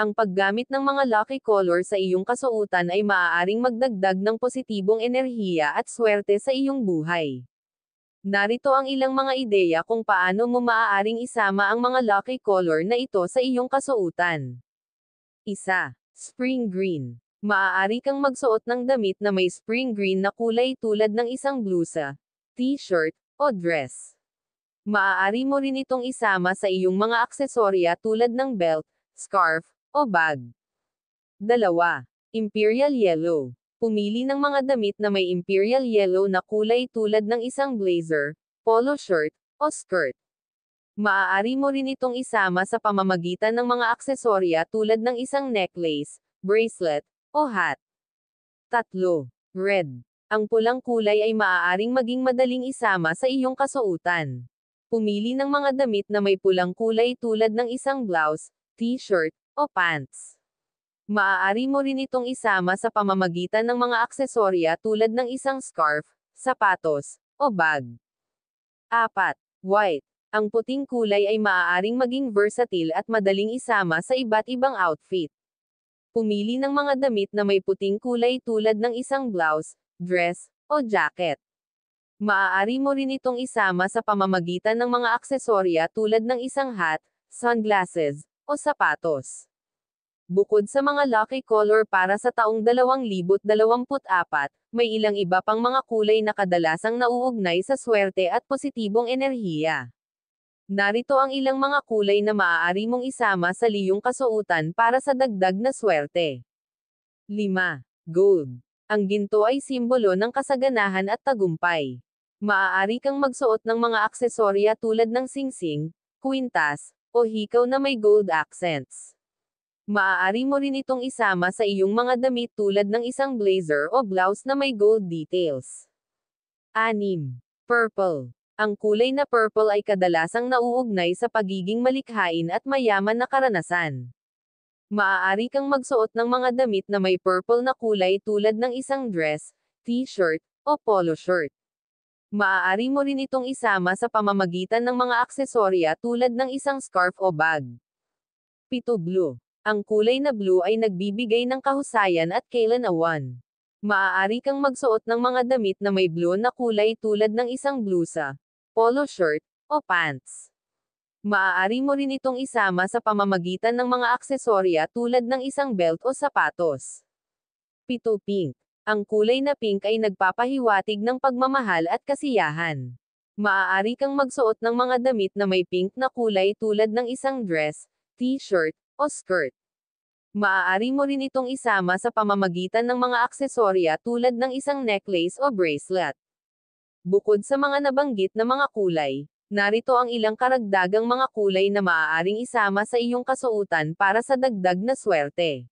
ang paggamit ng mga lucky color sa iyong kasuotan ay maaaring magdagdag ng positibong enerhiya at swerte sa iyong buhay. Narito ang ilang mga ideya kung paano mo maaaring isama ang mga lucky color na ito sa iyong kasuotan. Isa. Spring Green. Maaari kang magsuot ng damit na may spring green na kulay tulad ng isang blusa, t-shirt, o dress. Maaari mo rin itong isama sa iyong mga aksesorya tulad ng belt, scarf, o bag. 2. Imperial Yellow. Pumili ng mga damit na may imperial yellow na kulay tulad ng isang blazer, polo shirt, o skirt. Maaari mo rin itong isama sa pamamagitan ng mga aksesorya tulad ng isang necklace, bracelet, o hat. 3. Red. Ang pulang kulay ay maaaring maging madaling isama sa iyong kasuotan. Pumili ng mga damit na may pulang kulay tulad ng isang blouse, t-shirt, o pants. Maaari mo rin itong isama sa pamamagitan ng mga aksesorya tulad ng isang scarf, sapatos, o bag. 4. White. Ang puting kulay ay maaaring maging versatile at madaling isama sa iba't ibang outfit. Pumili ng mga damit na may puting kulay tulad ng isang blouse, dress, o jacket. Maaari mo rin itong isama sa pamamagitan ng mga aksesorya tulad ng isang hat, sunglasses, o sapatos. Bukod sa mga lucky color para sa taong 2024, may ilang iba pang mga kulay na kadalasang nauugnay sa swerte at positibong enerhiya. Narito ang ilang mga kulay na maaari mong isama sa liyong kasuotan para sa dagdag na swerte. 5. Gold. Ang ginto ay simbolo ng kasaganahan at tagumpay. Maaari kang magsuot ng mga aksesorya tulad ng singsing, kwintas, o hikaw na may gold accents. Maaari mo rin itong isama sa iyong mga damit tulad ng isang blazer o blouse na may gold details. Anim. Purple. Ang kulay na purple ay kadalasang nauugnay sa pagiging malikhain at mayaman na karanasan. Maaari kang magsuot ng mga damit na may purple na kulay tulad ng isang dress, t-shirt, o polo shirt. Maaari mo rin itong isama sa pamamagitan ng mga aksesorya tulad ng isang scarf o bag. Pito Blue. Ang kulay na blue ay nagbibigay ng kahusayan at kailanawan. Maaari kang magsuot ng mga damit na may blue na kulay tulad ng isang blusa, polo shirt, o pants. Maaari mo rin itong isama sa pamamagitan ng mga aksesorya tulad ng isang belt o sapatos. Pito Pink ang kulay na pink ay nagpapahiwatig ng pagmamahal at kasiyahan. Maaari kang magsuot ng mga damit na may pink na kulay tulad ng isang dress, t-shirt, o skirt. Maaari mo rin itong isama sa pamamagitan ng mga aksesorya tulad ng isang necklace o bracelet. Bukod sa mga nabanggit na mga kulay, narito ang ilang karagdagang mga kulay na maaaring isama sa iyong kasuotan para sa dagdag na swerte.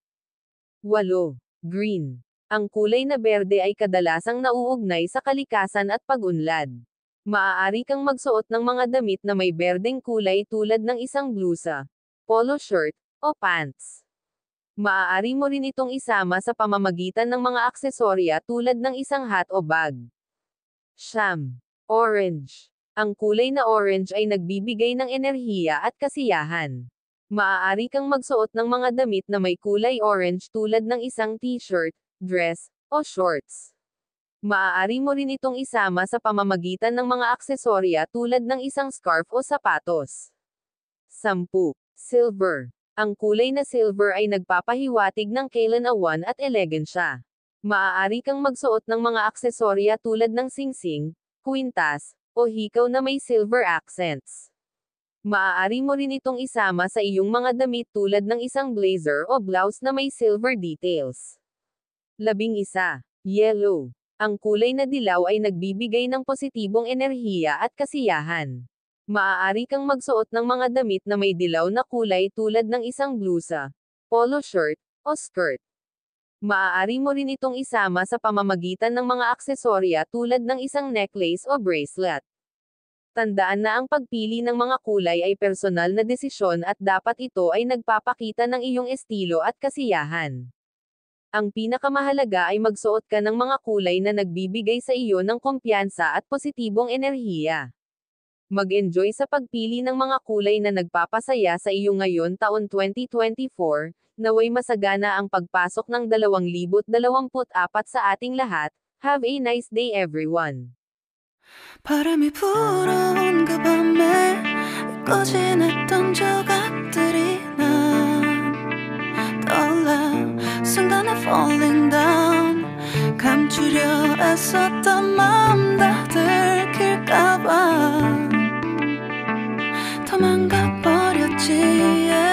8. Green ang kulay na berde ay kadalasang nauugnay sa kalikasan at pag-unlad. Maaari kang magsuot ng mga damit na may berdeng kulay tulad ng isang blusa, polo shirt, o pants. Maaari mo rin itong isama sa pamamagitan ng mga aksesorya tulad ng isang hat o bag. Sham. Orange. Ang kulay na orange ay nagbibigay ng enerhiya at kasiyahan maaari kang magsuot ng mga damit na may kulay orange tulad ng isang t-shirt, dress, o shorts. Maaari mo rin itong isama sa pamamagitan ng mga aksesorya tulad ng isang scarf o sapatos. 10. Silver. Ang kulay na silver ay nagpapahiwatig ng kailanawan at elegansya. Maaari kang magsuot ng mga aksesorya tulad ng singsing, kwintas, o hikaw na may silver accents. Maaari mo rin itong isama sa iyong mga damit tulad ng isang blazer o blouse na may silver details. Labing isa. Yellow. Ang kulay na dilaw ay nagbibigay ng positibong enerhiya at kasiyahan. Maaari kang magsuot ng mga damit na may dilaw na kulay tulad ng isang blusa, polo shirt, o skirt. Maaari mo rin itong isama sa pamamagitan ng mga aksesorya tulad ng isang necklace o bracelet. Tandaan na ang pagpili ng mga kulay ay personal na desisyon at dapat ito ay nagpapakita ng iyong estilo at kasiyahan. Ang pinakamahalaga ay magsuot ka ng mga kulay na nagbibigay sa iyo ng kumpiyansa at positibong enerhiya. Mag-enjoy sa pagpili ng mga kulay na nagpapasaya sa iyo ngayon taon 2024, naway masagana ang pagpasok ng 2024 sa ating lahat. Have a nice day everyone. 바람이 불어온 그 밤에 꺼진 했던 조각들이 falling down 감추려 애썼던 마음 다 들킬까봐 도망가버렸지 yeah.